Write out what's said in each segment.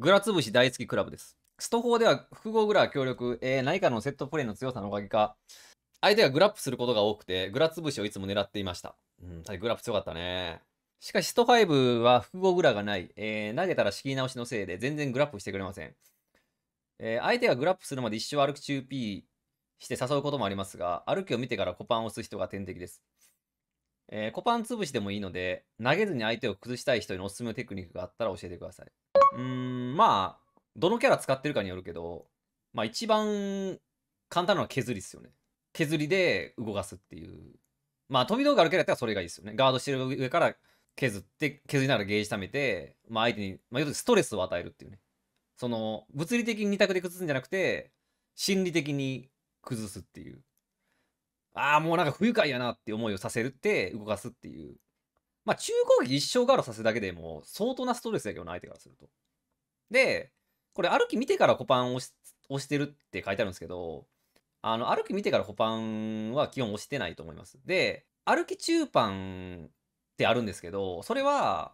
グラぶし大好きクラブです。スト4では複合グラ協力、えー、何かのセットプレーの強さのおかげか、相手がグラップすることが多くて、グラつぶしをいつも狙っていました。うん、グラップ強かったね。しかし、スト5は複合グラがない、えー、投げたら仕切り直しのせいで全然グラップしてくれません。えー、相手がグラップするまで一生歩き中 P して誘うこともありますが、歩きを見てからコパンを押す人が天敵です。えー、コパン潰しでもいいので、投げずに相手を崩したい人におすすめのテクニックがあったら教えてください。うんまあどのキャラ使ってるかによるけどまあ一番簡単なのは削りですよね削りで動かすっていうまあ飛び道具あるキャラやったらそれがいいですよねガードしてる上から削って削りながらゲージ貯めて、まあ、相手に、まあ、要するにストレスを与えるっていうねその物理的に2択で崩すんじゃなくて心理的に崩すっていうああもうなんか不愉快やなって思いをさせるって動かすっていうまあ、中攻撃一生ガードさせるだけでも相当なストレスだけどな、相手からすると。で、これ歩き見てからコパンを押してるって書いてあるんですけど、あの、歩き見てからコパンは基本押してないと思います。で、歩き中パンってあるんですけど、それは、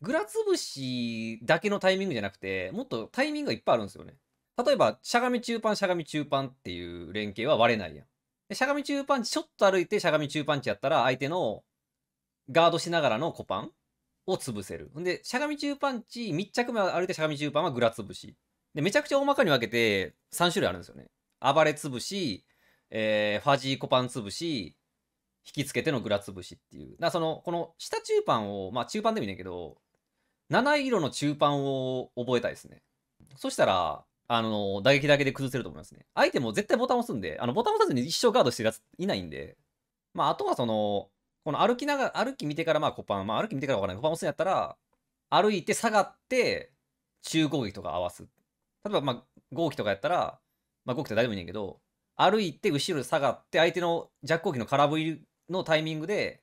グラつぶしだけのタイミングじゃなくて、もっとタイミングがいっぱいあるんですよね。例えば、しゃがみ中パン、しゃがみ中パンっていう連携は割れないやん。でしゃがみ中パンチ、ちょっと歩いてしゃがみ中パンチやったら、相手のガードしながらのコパンを潰せる。んで、しゃがみ中パンチ、密着目歩あるしゃがみ中パンはグラ潰し。で、めちゃくちゃ大まかに分けて3種類あるんですよね。暴れ潰し、えー、ファジーコパン潰し、引きつけてのグラ潰しっていう。だその、この下中パンを、まあ中パンでもいいんだけど、7色の中パンを覚えたいですね。そしたら、あの、打撃だけで崩せると思いますね。相手も絶対ボタン押すんで、あの、ボタン押さずに一生ガードしてるやついないんで、まあ、あとはその、この歩きながら、歩き見てからまあコパン、まあ歩き見てからわからない。コパン押すんやったら、歩いて下がって、中攻撃とか合わす。例えばまあ合期とかやったら、まあ合撃って大丈夫いいんやけど、歩いて後ろで下がって、相手の弱攻撃の空振りのタイミングで、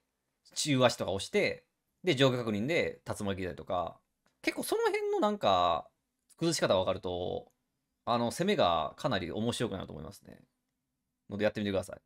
中足とか押して、で、上下確認で竜巻だりとか、結構その辺のなんか、崩し方が分かると、あの、攻めがかなり面白くなると思いますね。のでやってみてください。